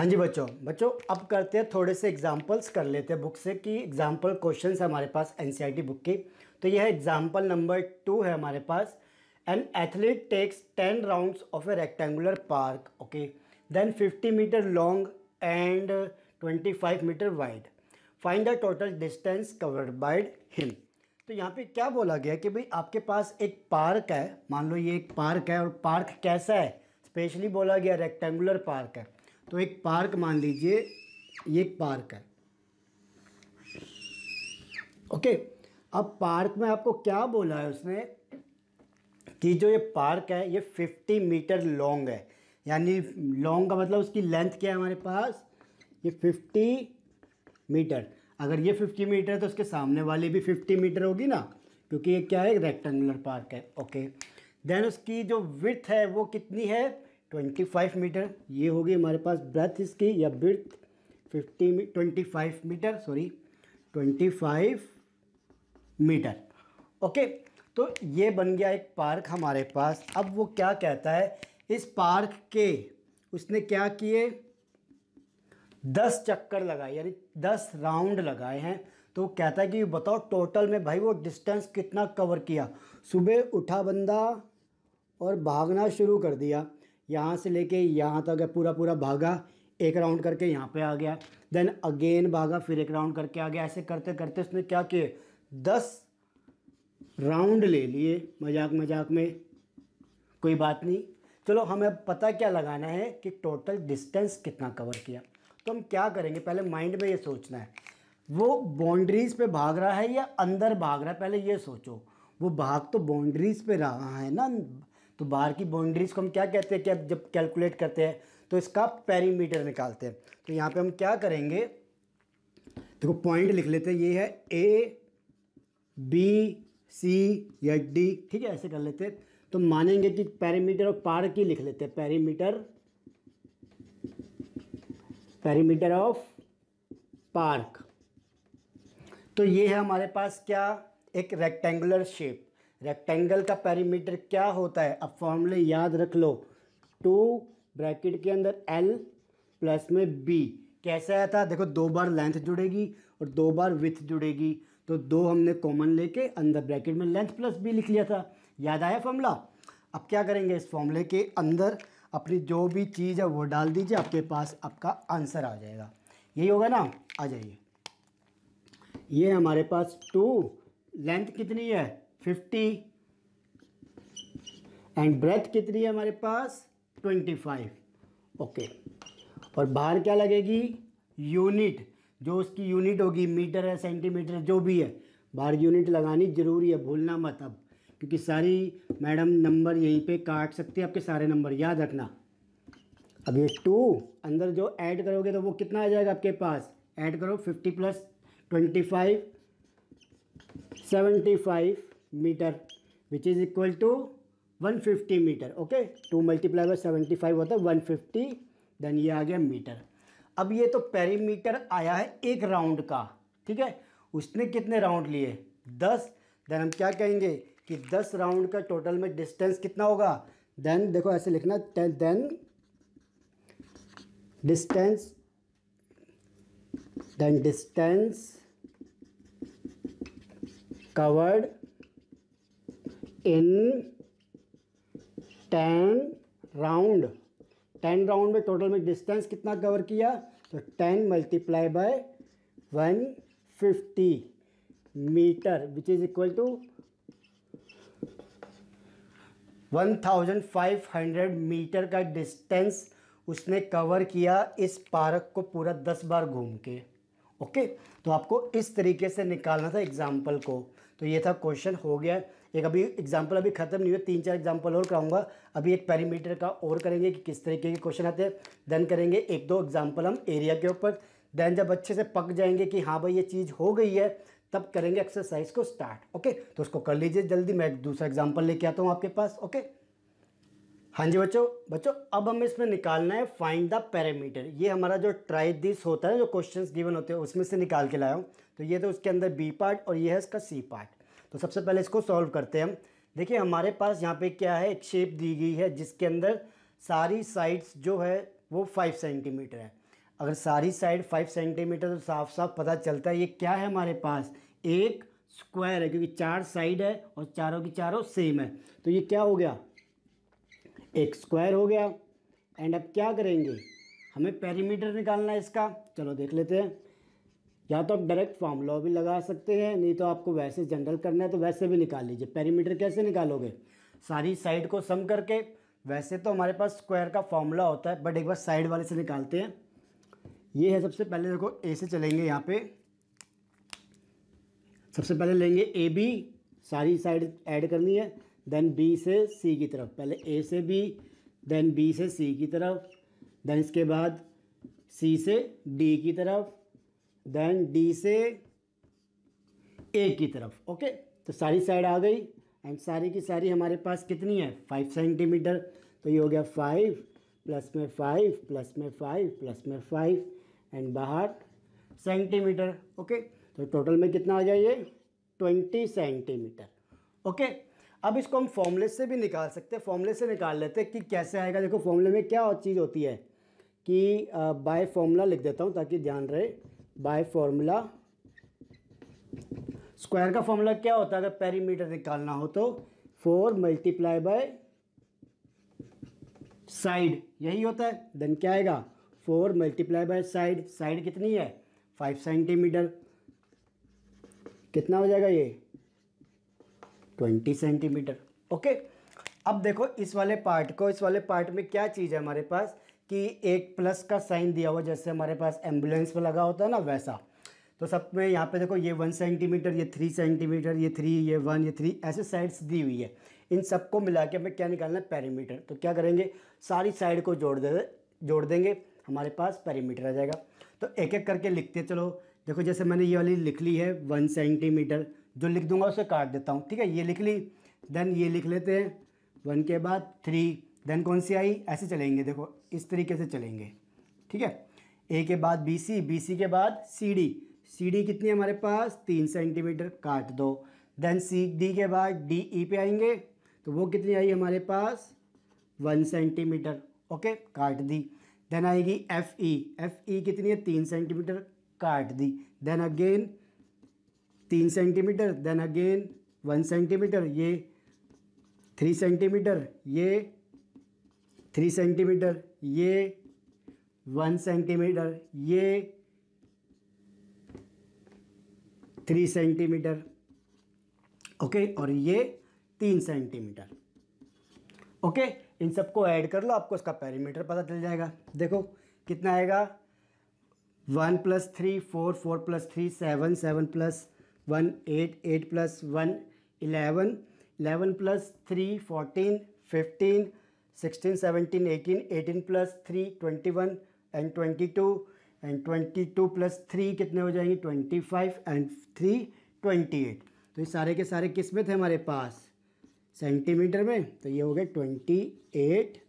हाँ जी बच्चों बच्चों अब करते हैं थोड़े से एग्जांपल्स कर लेते हैं बुक से कि एग्जांपल क्वेश्चंस हमारे पास एनसीईआरटी बुक की तो यह एग्जांपल नंबर टू है हमारे पास an athlete takes ten rounds of a rectangular park okay then fifty metre long and twenty five metre wide find the total distance covered by him तो यहाँ पे क्या बोला गया कि भाई आपके पास एक पार्क है मान लो ये एक पार्क है और पार्क कैसा है स्पेशली बोला गया रेक्टेंगुलर पार्क है तो एक पार्क मान लीजिए ये एक पार्क है ओके अब पार्क में आपको क्या बोला है उसने कि जो ये पार्क है ये 50 मीटर लॉन्ग है यानी लॉन्ग का मतलब उसकी लेंथ क्या है हमारे पास ये 50 मीटर अगर ये 50 मीटर है तो उसके सामने वाले भी 50 मीटर होगी ना क्योंकि ये क्या है रेक्टेंगुलर पार्क है ओके देन उसकी जो विथ है वो कितनी है ट्वेंटी फाइव मीटर ये होगी हमारे पास ब्रेथ इसकी या breadth fifty twenty five metre sorry twenty five metre okay तो ये बन गया एक पार्क हमारे पास अब वो क्या कहता है इस पार्क के उसने क्या किए दस चक्कर लगाए यानी दस राउंड लगाए हैं तो कहता है कि बताओ टोटल में भाई वो डिस्टेंस कितना कवर किया सुबह उठा बंदा और भागना शुरू कर दिया यहाँ से लेके यहाँ तक पूरा पूरा भागा एक राउंड करके यहाँ पे आ गया देन अगेन भागा फिर एक राउंड करके आ गया ऐसे करते करते उसने क्या किए दस राउंड ले लिए मजाक मजाक में कोई बात नहीं चलो हमें पता क्या लगाना है कि टोटल डिस्टेंस कितना कवर किया तो हम क्या करेंगे पहले माइंड में ये सोचना है वो बाउंड्रीज़ पे भाग रहा है या अंदर भाग रहा है पहले ये सोचो वो भाग तो बाउंड्रीज़ पे रहा है ना तो बाहर की बाउंड्रीज़ को हम क्या कहते हैं कि अब जब कैलकुलेट करते हैं तो इसका पेरीमीटर निकालते हैं तो यहाँ पे हम क्या करेंगे देखो पॉइंट लिख लेते हैं ये है ए बी सी या डी ठीक है ऐसे कर लेते हैं तो मानेंगे कि पैरीमीटर ऑफ पार्क ही लिख लेते हैं पैरीमीटर पैरीमीटर ऑफ पार्क तो ये है हमारे पास क्या एक रेक्टेंगुलर शेप रेक्टेंगल का पैरीमीटर क्या होता है अब फॉर्मूले याद रख लो टू ब्रैकेट के अंदर एल प्लस में बी कैसे आया था देखो दो बार लेंथ जुड़ेगी और दो बार विथ जुड़ेगी तो दो हमने कॉमन लेके अंदर ब्रैकेट में लेंथ प्लस बी लिख लिया था याद आया फॉर्मूला अब क्या करेंगे इस फॉर्मूले के अंदर अपनी जो भी चीज़ है वो डाल दीजिए आपके पास आपका आंसर आ जाएगा यही होगा ना आ जाइए ये हमारे पास टू लेंथ कितनी है फिफ्टी एंड ब्रेथ कितनी है हमारे पास ट्वेंटी फाइव ओके और बाहर क्या लगेगी यूनिट जो उसकी यूनिट होगी मीटर है सेंटीमीटर जो भी है बाहर यूनिट लगानी ज़रूरी है भूलना मत अब क्योंकि सारी मैडम नंबर यहीं पे काट सकती है आपके सारे नंबर याद रखना अब ये टू अंदर जो ऐड करोगे तो वो कितना आ जाएगा आपके पास ऐड करो fifty plus twenty five seventy five metre which is equal to 150 metre okay two multiply by seventy five होता है फिफ्टी देन ये आ गया मीटर अब ये तो पेरीमीटर आया है एक राउंड का ठीक है उसने कितने राउंड लिए दस देन हम क्या कहेंगे कि दस राउंड का टोटल में डिस्टेंस कितना होगा देन देखो ऐसे लिखना then distance then distance covered in ten round ten round में टोटल में डिस्टेंस कितना कवर किया तो ten multiply by one fifty metre which is equal to one thousand five hundred metre का डिस्टेंस उसने कवर किया इस पार्क को पूरा दस बार घूम के ओके तो आपको इस तरीके से निकालना था एग्जाम्पल को तो ये था क्वेश्चन हो गया एक अभी एग्जाम्पल अभी खत्म नहीं हुए तीन चार एग्जाम्पल और कराऊंगा अभी एक पैरीमीटर का और करेंगे कि किस तरीके के क्वेश्चन आते हैं देन करेंगे एक दो एग्जाम्पल हम एरिया के ऊपर देन जब अच्छे से पक जाएंगे कि हाँ भाई ये चीज़ हो गई है तब करेंगे एक्सरसाइज को स्टार्ट ओके तो उसको कर लीजिए जल्दी मैं दूसरा एग्जाम्पल लेके आता हूँ आपके पास ओके हाँ जी बच्चों बच्चों अब हमें इसमें निकालना है फाइंड द पैरामीटर ये हमारा जो ट्राई दिस होता है जो क्वेश्चंस गिवन होते हैं उसमें से निकाल के लाया हूँ तो ये तो उसके अंदर बी पार्ट और ये है इसका सी पार्ट तो सबसे पहले इसको सॉल्व करते हैं हम देखिए हमारे पास यहाँ पे क्या है एक शेप दी गई है जिसके अंदर सारी साइड्स जो है वो फाइव सेंटीमीटर है अगर सारी साइड फाइव सेंटीमीटर तो साफ साफ पता चलता है ये क्या है हमारे पास एक स्क्वायर है क्योंकि चार साइड है और चारों की चारों सेम है तो ये क्या हो गया एक स्क्वायर हो गया एंड अब क्या करेंगे हमें पेरीमीटर निकालना है इसका चलो देख लेते हैं या तो आप डायरेक्ट फॉर्मूला भी लगा सकते हैं नहीं तो आपको वैसे जनरल करना है तो वैसे भी निकाल लीजिए पेरीमीटर कैसे निकालोगे सारी साइड को सम करके वैसे तो हमारे पास स्क्वायर का फॉर्मूला होता है बट एक बार साइड वाले से निकालते हैं ये है सबसे पहले देखो ए से चलेंगे यहाँ पे सबसे पहले लेंगे ए बी सारी साइड ऐड करनी है देन बी से सी की तरफ पहले ए से बी देन बी से सी की तरफ देन इसके बाद सी से डी की तरफ देन डी से ए की तरफ ओके तो सारी साइड आ गई एंड सारी की सारी हमारे पास कितनी है फाइव सेंटीमीटर तो ये हो गया फाइव प्लस में फाइव प्लस में फाइव प्लस में फाइव एंड बाहर सेंटीमीटर ओके तो टोटल में कितना आ जाए ये ट्वेंटी सेंटीमीटर ओके अब इसको हम फॉर्मूले से भी निकाल सकते हैं फॉर्मूले से निकाल लेते हैं कि कैसे आएगा देखो फॉर्मूले में क्या चीज़ होती है कि बाय फॉर्मूला लिख देता हूँ ताकि ध्यान रहे बाय फॉर्मूला स्क्वायर का फॉर्मूला क्या होता है अगर पेरीमीटर निकालना हो तो फोर मल्टीप्लाई बाय साइड यही होता है देन क्या आएगा four multiply by side side कितनी है फाइव सेंटीमीटर कितना हो जाएगा ये ट्वेंटी सेंटीमीटर ओके अब देखो इस वाले पार्ट को इस वाले पार्ट में क्या चीज़ है हमारे पास कि एक प्लस का साइन दिया हुआ जैसे हमारे पास एम्बुलेंस में लगा होता है ना वैसा तो सब में यहाँ पे देखो ये वन सेंटीमीटर ये थ्री सेंटीमीटर ये थ्री ये वन ये थ्री ऐसे साइड्स दी हुई है इन सबको मिला के हमें क्या निकालना है पैरीमीटर तो क्या करेंगे सारी साइड को जोड़ दे जोड़ देंगे हमारे पास पैरीमीटर आ जाएगा तो एक एक करके लिखते चलो देखो जैसे मैंने ये वाली लिख ली है वन सेंटीमीटर जो लिख दूंगा उसे काट देता हूँ ठीक है ये लिख ली देन ये लिख लेते हैं वन के बाद थ्री देन कौन सी आई ऐसे चलेंगे देखो इस तरीके से चलेंगे ठीक है ए के बाद बी सी बी सी के बाद सी डी सी डी कितनी है हमारे पास तीन सेंटीमीटर काट दो देन सी डी के बाद डी ई e पे आएंगे तो वो कितनी आई हमारे पास वन सेंटीमीटर ओके काट दी देन आएगी एफ ई एफ ई कितनी है तीन सेंटीमीटर काट दी देन अगेन तीन centimetre then again one centimetre ये थ्री सेंटीमीटर ये थ्री सेंटीमीटर ये वन सेंटीमीटर ये थ्री सेंटीमीटर ओके और ये तीन सेंटीमीटर ओके इन सबको ऐड कर लो आपको इसका पैरीमीटर पता चल जाएगा देखो कितना आएगा one plus three four four plus three seven seven plus one eight eight plus one eleven eleven plus three fourteen fifteen 16, 17, 18, 18 plus three twenty one and twenty two and twenty two plus three कितने हो जाएंगे twenty five and three twenty eight तो ये सारे के सारे किस में थे हमारे पास सेंटीमीटर में तो ये हो गए ट्वेंटी एट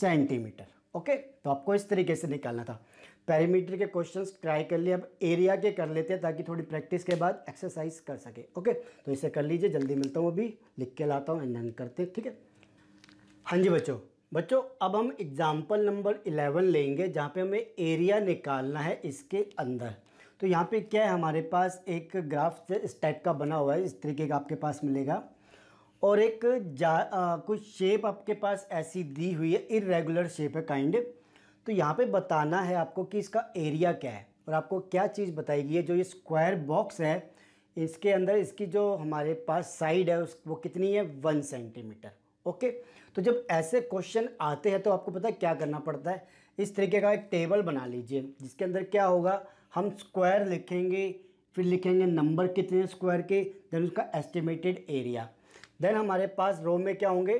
सेंटीमीटर ओके तो आपको इस तरीके से निकालना था पैरीमीटर के क्वेश्चंस ट्राई कर लिए अब एरिया के कर लेते हैं ताकि थोड़ी प्रैक्टिस के बाद एक्सरसाइज कर सके ओके तो इसे कर लीजिए जल्दी मिलता हूँ अभी लिख के लाता हूँ एंड डन करते ठीक है हाँ जी बच्चों बच्चों अब हम एग्ज़ाम्पल नंबर इलेवन लेंगे जहाँ पे हमें एरिया निकालना है इसके अंदर तो यहाँ पे क्या है हमारे पास एक ग्राफ इस टाइप का बना हुआ है इस तरीके का आपके पास मिलेगा और एक जा आ, कुछ शेप आपके पास ऐसी दी हुई है इरेगुलर शेप है काइंड तो यहाँ पे बताना है आपको कि इसका एरिया क्या है और आपको क्या चीज़ बताई गई है जो ये स्क्वायर बॉक्स है इसके अंदर इसकी जो हमारे पास साइड है उस वो कितनी है वन सेंटीमीटर ओके तो जब ऐसे क्वेश्चन आते हैं तो आपको पता है क्या करना पड़ता है इस तरीके का एक टेबल बना लीजिए जिसके अंदर क्या होगा हम स्क्वायर लिखेंगे फिर लिखेंगे नंबर कितने स्क्वायर के देन उसका एस्टिमेटेड एरिया देन हमारे पास रो में क्या होंगे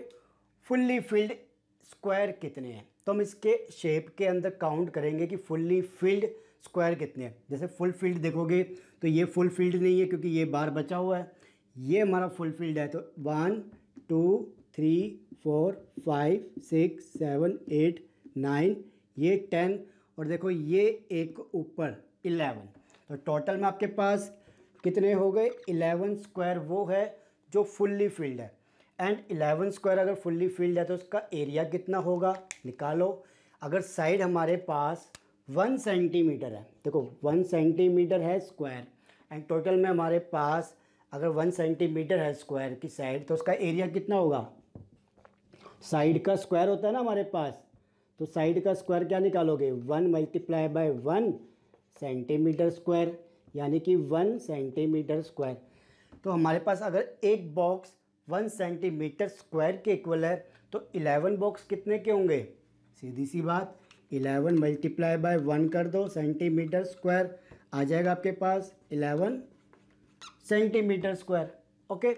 फुल्ली फिल्ड स्क्वायर कितने हैं तो हम इसके शेप के अंदर काउंट करेंगे कि फुल्ली फिल्ड स्क्वायर कितने हैं जैसे फुल फील्ड देखोगे तो ये फुल फील्ड नहीं है क्योंकि ये बार बचा हुआ है ये हमारा फुल फील्ड है तो one two three four five six seven eight nine ये टेन और देखो ये एक ऊपर इलेवन तो टोटल में आपके पास कितने हो गए इलेवन स्क्वायर वो है जो फुल्ली फील्ड है एंड इलेवन स्क्वायर अगर फुल्ली फील्ड है तो उसका एरिया कितना होगा निकालो अगर साइड हमारे पास वन सेंटीमीटर है देखो वन सेंटीमीटर है स्क्वायर एंड टोटल में हमारे पास अगर वन सेंटीमीटर है स्क्वायर की साइड तो उसका एरिया कितना होगा साइड का स्क्वायर होता है ना हमारे पास तो साइड का स्क्वायर क्या निकालोगे one multiply by one centimetre square यानी कि वन सेंटीमीटर स्क्वायर तो हमारे पास अगर एक बॉक्स वन सेंटीमीटर स्क्वायर के इक्वल है तो इलेवन बॉक्स कितने के होंगे सीधी सी बात इलेवन मल्टीप्लाई बाय वन कर दो सेंटीमीटर स्क्वायर आ जाएगा आपके पास eleven centimetre square okay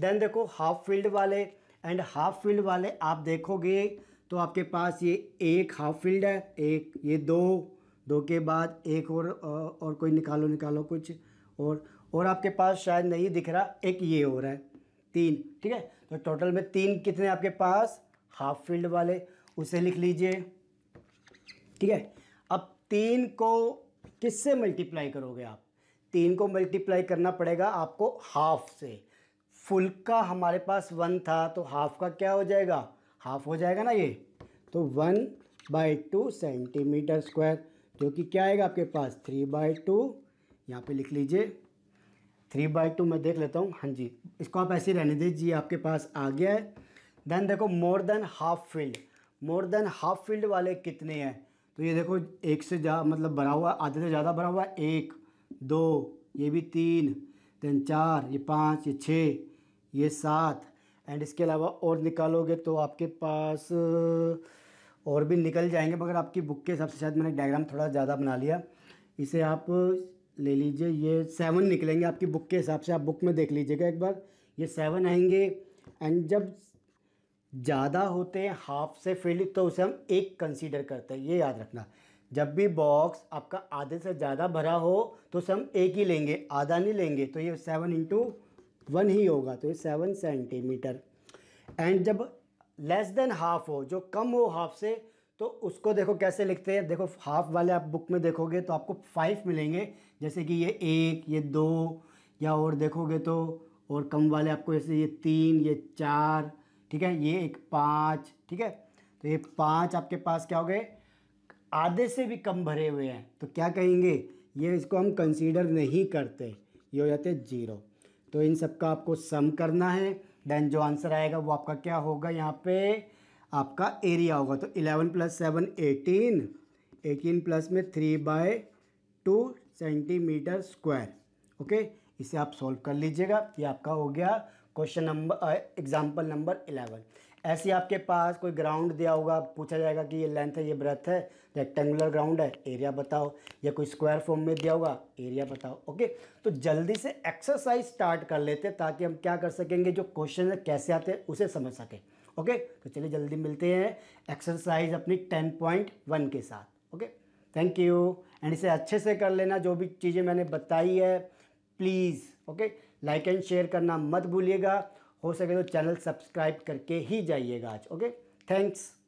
then देखो हाफ फील्ड वाले एंड हाफ फील्ड वाले आप देखोगे तो आपके पास ये एक हाफ फील्ड है एक ये दो दो के बाद एक और और कोई निकालो निकालो कुछ और और आपके पास शायद नहीं दिख रहा एक ये हो रहा है तीन ठीक है तो टोटल में तीन कितने आपके पास हाफ फील्ड वाले उसे लिख लीजिए ठीक है अब तीन को किससे मल्टीप्लाई करोगे आप तीन को मल्टीप्लाई करना पड़ेगा आपको हाफ से फुल का हमारे पास वन था तो हाफ का क्या हो जाएगा हाफ हो जाएगा ना ये तो one by two centimetre square जो कि क्या आएगा आपके पास थ्री बाई टू यहाँ पर लिख लीजिए थ्री बाई टू मैं देख लेता हूँ हाँ जी इसको आप ऐसे रहने दीजिए आपके पास आ गया है देन देखो more than half field more than half field वाले कितने हैं तो ये देखो एक से ज़्यादा मतलब भरा हुआ आधे से ज़्यादा भरा हुआ है एक दो ये भी तीन देन चार ये पाँच ये छः ये सात एंड इसके अलावा और निकालोगे तो आपके पास और भी निकल जाएंगे मगर आपकी बुक के हिसाब से शायद मैंने डायग्राम थोड़ा ज़्यादा बना लिया इसे आप ले लीजिए ये सेवन निकलेंगे आपकी बुक के हिसाब से आप बुक में देख लीजिएगा एक बार ये सेवन आएंगे एंड जब ज़्यादा होते हैं हाफ से फिल्ड तो उसे हम एक कंसीडर करते हैं ये याद रखना जब भी बॉक्स आपका आधे से ज़्यादा भरा हो तो उसे हम एक ही लेंगे आधा नहीं लेंगे तो ये सेवन इंटू वन ही होगा तो ये सेवन सेंटीमीटर एंड जब लेस देन हाफ हो जो कम हो हाफ से तो उसको देखो कैसे लिखते हैं देखो हाफ वाले आप बुक में देखोगे तो आपको फाइव मिलेंगे जैसे कि ये एक ये दो या और देखोगे तो और कम वाले आपको जैसे ये तीन ये चार ठीक है ये एक पाँच ठीक है तो ये पाँच आपके पास क्या हो गए आधे से भी कम भरे हुए हैं तो क्या कहेंगे ये इसको हम कंसीडर नहीं करते ये हो जाते जीरो तो इन सब का आपको सम करना है देन जो आंसर आएगा वो आपका क्या होगा यहाँ पे आपका एरिया होगा तो eleven plus seven eighteen eighteen plus में three by two centimetre square okay इसे आप सॉल्व कर लीजिएगा ये आपका हो गया question number example number eleven ऐसे आपके पास कोई ग्राउंड दिया होगा पूछा जाएगा कि ये लेंथ है ये ब्रेथ है रेक्टेंगुलर ग्राउंड है एरिया बताओ या कोई स्क्वायर फॉर्म में दिया होगा एरिया बताओ ओके तो जल्दी से एक्सरसाइज स्टार्ट कर लेते हैं ताकि हम क्या कर सकेंगे जो क्वेश्चन कैसे आते हैं उसे समझ सकें ओके तो चलिए जल्दी मिलते हैं एक्सरसाइज अपनी टेन पॉइंट वन के साथ ओके थैंक यू एंड इसे अच्छे से कर लेना जो भी चीज़ें मैंने बताई है please okay like and share करना मत भूलिएगा हो सके तो चैनल सब्सक्राइब करके ही जाइएगा आज ओके थैंक्स